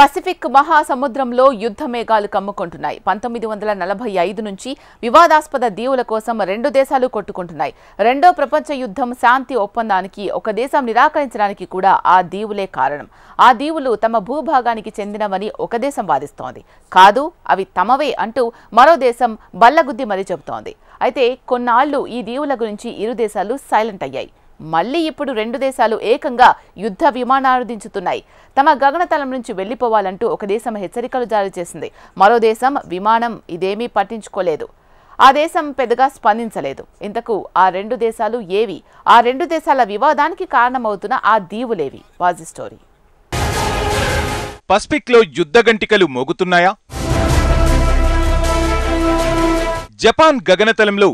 Pacific మహాసముద్రంలో యుద్ధ మేఘాలు కమ్ముకుంటున్నాయి పంతొమ్మిది వందల నలభై ఐదు నుంచి వివాదాస్పద దీవుల కోసం రెండు దేశాలు కొట్టుకుంటున్నాయి రెండో ప్రపంచ యుద్ధం శాంతి ఒప్పందానికి ఒక దేశం నిరాకరించడానికి కూడా ఆ దీవులే కారణం ఆ దీవులు తమ భూభాగానికి చెందినవని ఒక దేశం వాదిస్తోంది కాదు అవి తమవే అంటూ మరో దేశం బల్లగుద్ది మరీ చెబుతోంది అయితే కొన్నాళ్లు ఈ దీవుల గురించి ఇరు దేశాలు సైలెంట్ అయ్యాయి మళ్లీ ఇప్పుడు రెండు దేశాలు ఏకంగా యుద్ధ విమానాలు దించుతున్నాయి తమ గగనతలం నుంచి వెళ్లిపోవాలంటూ ఒక దేశం హెచ్చరికలు జారీ చేసింది మరో దేశం విమానం ఇదేమీ పట్టించుకోలేదు ఆ దేశం పెద్దగా స్పందించలేదు ఇంతకు ఆ రెండు దేశాలు ఏవి ఆ రెండు దేశాల వివాదానికి కారణమవుతున్న ఆ దీవులేవి వాజీ స్టోరీ పసిఫిక్లో గంటికలు మోగుతున్నాయా జపాన్ గగనతలంలో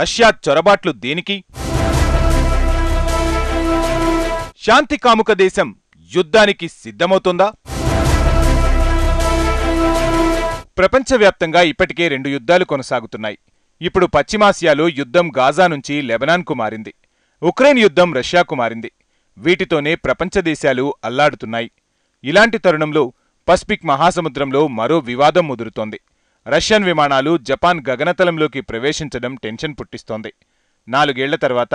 రష్యా చొరబాట్లు దేనికి శాంతి కాముక దేశం యుద్ధానికి సిద్ధమవుతుందా ప్రపంచవ్యాప్తంగా ఇప్పటికే రెండు యుద్ధాలు కొనసాగుతున్నాయి ఇప్పుడు పశ్చిమాసియాలో యుద్ధం గాజా నుంచి లెబనాన్కు మారింది ఉక్రెయిన్ యుద్ధం రష్యాకు మారింది వీటితోనే ప్రపంచ దేశాలు అల్లాడుతున్నాయి ఇలాంటి తరుణంలో పసిఫిక్ మహాసముద్రంలో మరో వివాదం ముదురుతోంది రష్యన్ విమానాలు జపాన్ గగనతలంలోకి ప్రవేశించడం టెన్షన్ పుట్టిస్తోంది నాలుగేళ్ల తర్వాత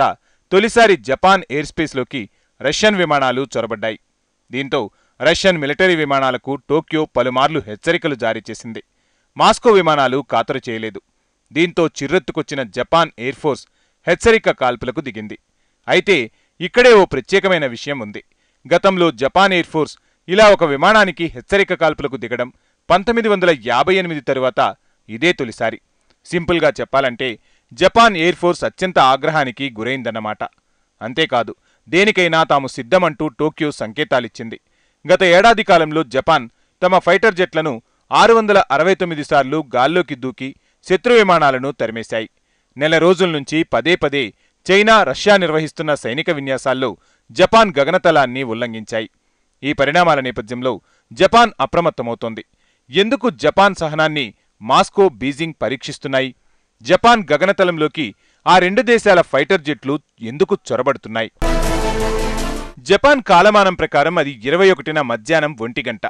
తొలిసారి జపాన్ ఎయిర్ స్పేస్లోకి రష్యన్ విమానాలు చొరబడ్డాయి దీంతో రష్యన్ మిలిటరీ విమానాలకు టోక్యో పలుమార్లు హెచ్చరికలు జారీ చేసింది మాస్కో విమానాలు ఖాతరు చేయలేదు దీంతో చిర్రెత్తుకొచ్చిన జపాన్ ఎయిర్ఫోర్స్ హెచ్చరిక కాల్పులకు దిగింది అయితే ఇక్కడే ఓ ప్రత్యేకమైన విషయం ఉంది గతంలో జపాన్ ఎయిర్ఫోర్స్ ఇలా ఒక విమానానికి హెచ్చరిక కాల్పులకు దిగడం పంతొమ్మిది వందల యాభై ఎనిమిది తరువాత ఇదే తొలిసారి సింపుల్గా చెప్పాలంటే జపాన్ ఎయిర్ ఫోర్స్ అత్యంత ఆగ్రహానికి గురైందన్నమాట అంతేకాదు దేనికైనా తాము సిద్ధమంటూ టోక్యో సంకేతాలిచ్చింది గత ఏడాది కాలంలో జపాన్ తమ ఫైటర్ జెట్లను ఆరు వందల అరవై తొమ్మిది సార్లు గాల్లోకి దూకి శత్రు విమానాలను తరిమేశాయి నెల రోజుల నుంచి పదే పదే చైనా రష్యా నిర్వహిస్తున్న సైనిక విన్యాసాల్లో జపాన్ గగనతలాన్ని ఉల్లంఘించాయి ఈ పరిణామాల నేపథ్యంలో జపాన్ అప్రమత్తమవుతోంది ఎందుకు జపాన్ సహనాన్ని మాస్కో బీజింగ్ పరీక్షిస్తున్నాయి జపాన్ గగనతలంలోకి ఆ రెండు దేశాల ఫైటర్ జెట్లు ఎందుకు చొరబడుతున్నాయి జపాన్ కాలమానం ప్రకారం అది ఇరవై ఒకటిన మధ్యాహ్నం ఒంటి గంట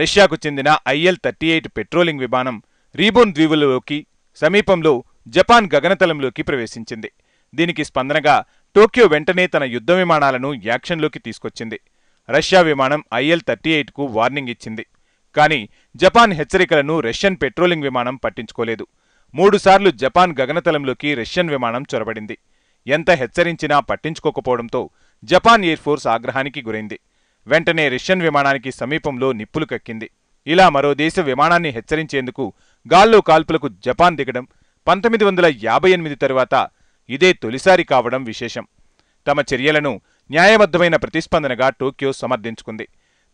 రష్యాకు చెందిన ఐఎల్ థర్టీ ఎయిట్ పెట్రోలింగ్ విమానం రీబోన్ ద్వీపులలోకి సమీపంలో జపాన్ గగనతలంలోకి ప్రవేశించింది దీనికి స్పందనగా టోక్యో వెంటనే తన యుద్ధ విమానాలను యాక్షన్లోకి తీసుకొచ్చింది రష్యా విమానం ఐఎల్ థర్టీ ఎయిట్కు వార్నింగ్ ఇచ్చింది కానీ జపాన్ హెచ్చరికలను రష్యన్ పెట్రోలింగ్ విమానం పట్టించుకోలేదు మూడుసార్లు జపాన్ గగనతలంలోకి రష్యన్ విమానం చొరబడింది ఎంత హెచ్చరించినా పట్టించుకోకపోవడంతో జపాన్ ఎయిర్ ఫోర్స్ ఆగ్రహానికి గురైంది వెంటనే రష్యన్ విమానానికి సమీపంలో నిప్పులు కక్కింది ఇలా మరో దేశ విమానాన్ని హెచ్చరించేందుకు గాల్లో కాల్పులకు జపాన్ దిగడం పంతొమ్మిది వందల యాభై ఎనిమిది తరువాత ఇదే తొలిసారి కావడం విశేషం తమ చర్యలను న్యాయబద్ధమైన ప్రతిస్పందనగా టోక్యో సమర్థించుకుంది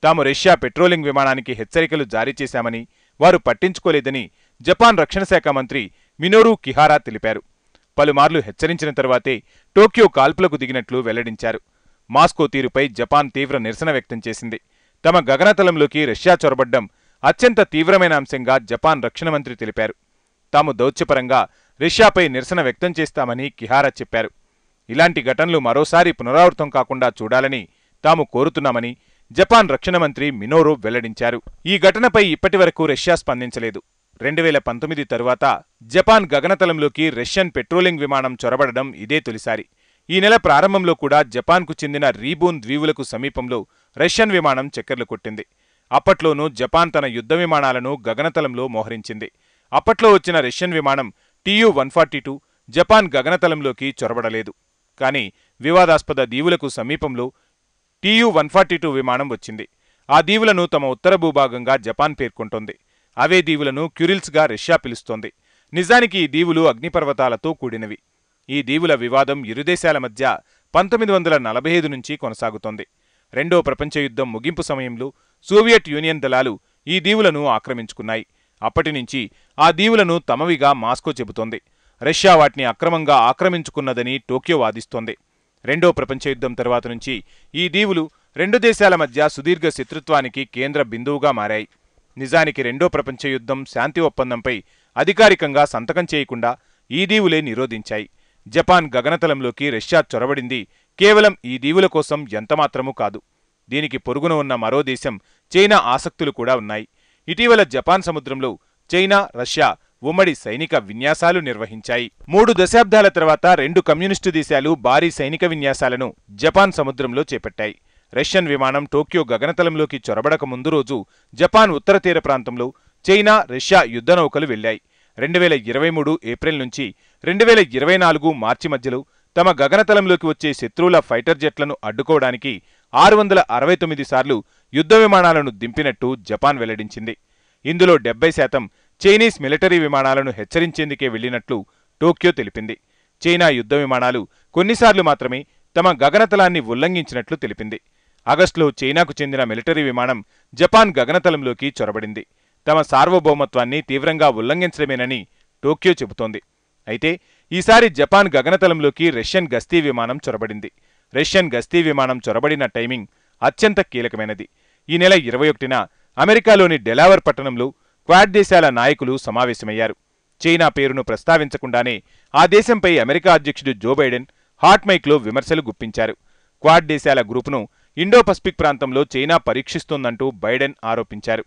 తాము రష్యా పెట్రోలింగ్ విమానానికి హెచ్చరికలు జారీ చేశామని వారు పట్టించుకోలేదని జపాన్ రక్షణ శాఖ మంత్రి మినోరు కిహారా తెలిపారు పలుమార్లు హెచ్చరించిన తర్వాతే టోక్యో కాల్పులకు దిగినట్లు వెల్లడించారు మాస్కో తీరుపై జపాన్ తీవ్ర నిరసన వ్యక్తం చేసింది తమ గగనతలంలోకి రష్యా చొరబడ్డం అత్యంత తీవ్రమైన అంశంగా జపాన్ రక్షణ మంత్రి తెలిపారు తాము దౌత్యపరంగా రష్యాపై నిరసన వ్యక్తం చేస్తామని కిహారా చెప్పారు ఇలాంటి ఘటనలు మరోసారి పునరావృతం కాకుండా చూడాలని తాము కోరుతున్నామని జపాన్ రక్షణ మంత్రి మినోరో వెల్లడించారు ఈ ఘటనపై ఇప్పటివరకు రష్యా స్పందించలేదు రెండు వేల పంతొమ్మిది తరువాత జపాన్ గగనతలంలోకి రష్యన్ పెట్రోలింగ్ విమానం చొరబడడం ఇదే తొలిసారి ఈ నెల ప్రారంభంలో కూడా జపాన్కు చెందిన రీబూన్ ద్వీవులకు సమీపంలో రష్యన్ విమానం చక్కెర్లు కొట్టింది అప్పట్లోనూ జపాన్ తన యుద్ధ విమానాలను గగనతలంలో మోహరించింది అప్పట్లో వచ్చిన రష్యన్ విమానం TU one forty two Japan గగనతలంలోకి చొరబడలేదు కానీ వివాదాస్పద దీవులకు సమీపంలో టియు వన్ ఫార్టీ టూ విమానం వచ్చింది ఆ దీవులను తమ ఉత్తర భూభాగంగా జపాన్ పేర్కొంటోంది అవే దీవులను క్యురిల్స్గా రష్యా పిలుస్తోంది నిజానికి ఈ దీవులు అగ్నిపర్వతాలతో కూడినవి ఈ దీవుల వివాదం ఇరుదేశాల మధ్య పంతొమ్మిది వందల నలభై ఐదు నుంచి కొనసాగుతోంది రెండో ప్రపంచ యుద్ధం ముగింపు సమయంలో సోవియట్ యూనియన్ దళాలు ఈ దీవులను ఆక్రమించుకున్నాయి అప్పటి నుంచి ఆ దీవులను తమవిగా మాస్కో చెబుతోంది రష్యా వాటిని అక్రమంగా ఆక్రమించుకున్నదని టోక్యో వాదిస్తోంది రెండో ప్రపంచ యుద్ధం తర్వాత నుంచి ఈ దీవులు రెండు దేశాల మధ్య సుదీర్ఘ శత్రుత్వానికి కేంద్ర బిందువుగా మారాయి నిజానికి రెండో ప్రపంచ యుద్ధం శాంతి ఒప్పందంపై అధికారికంగా సంతకం చేయకుండా ఈ దీవులే నిరోధించాయి జపాన్ గగనతలంలోకి రష్యా చొరబడింది కేవలం ఈ దీవుల కోసం ఎంతమాత్రమూ కాదు దీనికి పొరుగున ఉన్న మరో దేశం చైనా ఆసక్తులు కూడా ఉన్నాయి ఇటీవల జపాన్ సముద్రంలో చైనా రష్యా ఉమ్మడి సైనిక విన్యాసాలు నిర్వహించాయి మూడు దశాబ్దాల తర్వాత రెండు కమ్యూనిస్టు దేశాలు భారీ సైనిక విన్యాసాలను జపాన్ సముద్రంలో చేపట్టాయి రష్యన్ విమానం టోక్యో గగనతలంలోకి చొరబడక ముందు రోజు జపాన్ ఉత్తర తీర ప్రాంతంలో చైనా రష్యా యుద్ధనౌకలు వెళ్లాయి రెండు వేల ఇరవై మూడు ఏప్రిల్ నుంచి రెండు వేల ఇరవై నాలుగు మార్చి మధ్యలో తమ గగనతలంలోకి వచ్చే శత్రువుల ఫైటర్ జెట్లను అడ్డుకోవడానికి ఆరు వందల అరవై తొమ్మిది సార్లు యుద్ధ విమానాలను దింపినట్టు జపాన్ వెల్లడించింది ఇందులో డెబ్బై శాతం చైనీస్ మిలిటరీ విమానాలను హెచ్చరించేందుకే వెళ్లినట్లు టోక్యో తెలిపింది చైనా యుద్ధ విమానాలు కొన్నిసార్లు మాత్రమే తమ గగనతలాన్ని ఉల్లంఘించినట్లు తెలిపింది ఆగస్టులో చైనాకు చెందిన మిలిటరీ విమానం జపాన్ గగనతలంలోకి చొరబడింది తమ సార్వభౌమత్వాన్ని తీవ్రంగా ఉల్లంఘించడమేనని టోక్యో చెబుతోంది అయితే ఈసారి జపాన్ గగనతలంలోకి రష్యన్ గస్తీ విమానం చొరబడింది రష్యన్ గస్తీ విమానం చొరబడిన టైమింగ్ అత్యంత కీలకమైనది ఈ నెల ఇరవై ఒకటిన అమెరికాలోని డెలావర్ పట్టణంలో క్వాడ్ దేశాల నాయకులు సమావేశమయ్యారు చైనా పేరును ప్రస్తావించకుండానే ఆ దేశంపై అమెరికా అధ్యక్షుడు జో బైడెన్ హాట్ మైక్లో విమర్శలు గుప్పించారు క్వాడ్ దేశాల గ్రూపును ఇండో పసిఫిక్ ప్రాంతంలో చైనా పరీక్షిస్తోందంటూ బైడెన్ ఆరోపించారు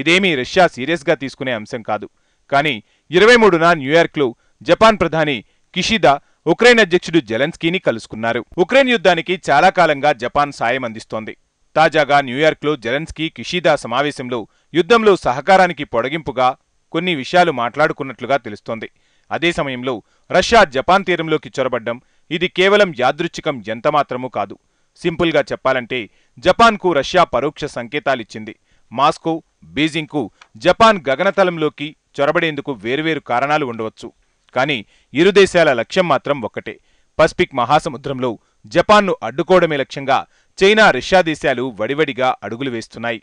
ఇదేమీ రష్యా సీరియస్గా తీసుకునే అంశం కాదు కానీ ఇరవై మూడున న్యూయార్క్లో జపాన్ ప్రధాని కిషిదా ఉక్రెయిన్ అధ్యక్షుడు జెలెన్స్కీని కలుసుకున్నారు ఉక్రెయిన్ యుద్ధానికి చాలా కాలంగా జపాన్ సాయం అందిస్తోంది తాజాగా న్యూయార్క్లో జెలెన్స్కీ కిషిదా సమావేశంలో యుద్ధంలో సహకారానికి పొడగింపుగా కొన్ని విషయాలు మాట్లాడుకున్నట్లుగా తెలుస్తోంది అదే సమయంలో రష్యా జపాన్ తీరంలోకి చొరబడ్డం ఇది కేవలం యాదృచ్ఛికం ఎంతమాత్రమూ కాదు సింపుల్గా చెప్పాలంటే జపాన్కు రష్యా పరోక్ష సంకేతాలిచ్చింది మాస్కో బీజింగ్కు జపాన్ గగనతలంలోకి చొరబడేందుకు వేర్వేరు కారణాలు ఉండవచ్చు కానీ ఇరు దేశాల లక్ష్యం మాత్రం ఒక్కటే పసిఫిక్ మహాసముద్రంలో జపాన్ను అడ్డుకోవడమే లక్ష్యంగా చైనా రష్యా దేశాలు వడివడిగా అడుగులు వేస్తున్నాయి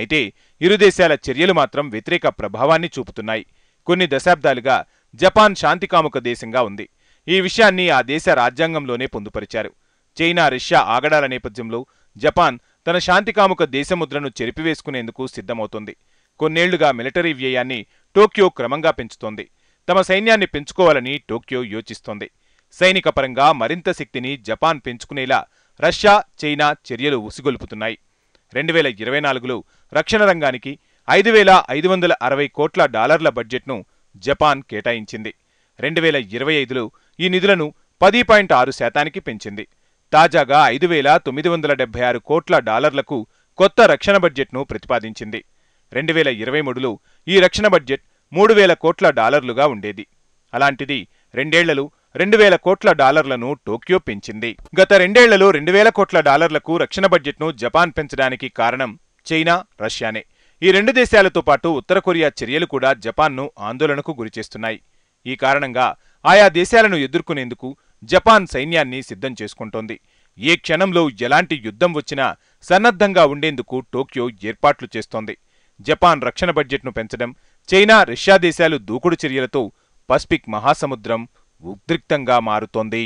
అయితే ఇరు దేశాల చర్యలు మాత్రం వ్యతిరేక ప్రభావాన్ని చూపుతున్నాయి కొన్ని దశాబ్దాలుగా జపాన్ శాంతికాముక దేశంగా ఉంది ఈ విషయాన్ని ఆ దేశ రాజ్యాంగంలోనే పొందుపరిచారు చైనా రష్యా ఆగడాల నేపథ్యంలో జపాన్ తన శాంతికాముక దేశముద్రను చెరిపివేసుకునేందుకు సిద్ధమవుతోంది కొన్నేళ్లుగా మిలిటరీ వ్యయాన్ని టోక్యో క్రమంగా పెంచుతోంది తమ సైన్యాన్ని పెంచుకోవాలని టోక్యో యోచిస్తోంది సైనిక పరంగా మరింత శక్తిని జపాన్ పెంచుకునేలా రష్యా చైనా చర్యలు ఉసిగొల్పుతున్నాయి రెండు వేల ఇరవై నాలుగులో రక్షణ రంగానికి ఐదు వేల ఐదు వందల అరవై కోట్ల డాలర్ల బడ్జెట్ను జపాన్ కేటాయించింది రెండు వేల ఇరవై ఐదులో ఈ నిధులను పది పాయింట్ ఆరు శాతానికి పెంచింది తాజాగా ఐదు వేల తొమ్మిది వందల డెబ్బై ఆరు కోట్ల డాలర్లకు కొత్త రక్షణ బడ్జెట్ను ప్రతిపాదించింది రెండు వేల ఇరవై మూడులో ఈ రక్షణ బడ్జెట్ మూడు వేల కోట్ల డాలర్లుగా ఉండేది అలాంటిది రెండేళ్లలో రెండు వేల కోట్ల డాలర్లను టోక్యో పెంచింది గత రెండేళ్లలో రెండు వేల కోట్ల డాలర్లకు రక్షణ బడ్జెట్ను జపాన్ పెంచడానికి కారణం చైనా రష్యానే ఈ రెండు దేశాలతో పాటు ఉత్తర కొరియా చర్యలు కూడా జపాన్ను ఆందోళనకు గురిచేస్తున్నాయి ఈ కారణంగా ఆయా దేశాలను ఎదుర్కొనేందుకు జపాన్ సైన్యాన్ని సిద్ధం చేసుకుంటోంది ఏ క్షణంలో ఎలాంటి యుద్ధం వచ్చినా సన్నద్ధంగా ఉండేందుకు టోక్యో ఏర్పాట్లు చేస్తోంది జపాన్ రక్షణ బడ్జెట్ను పెంచడం చైనా రష్యా దేశాలు దూకుడు చర్యలతో పసిఫిక్ మహాసముద్రం ఉద్రిక్తంగా మారుతోంది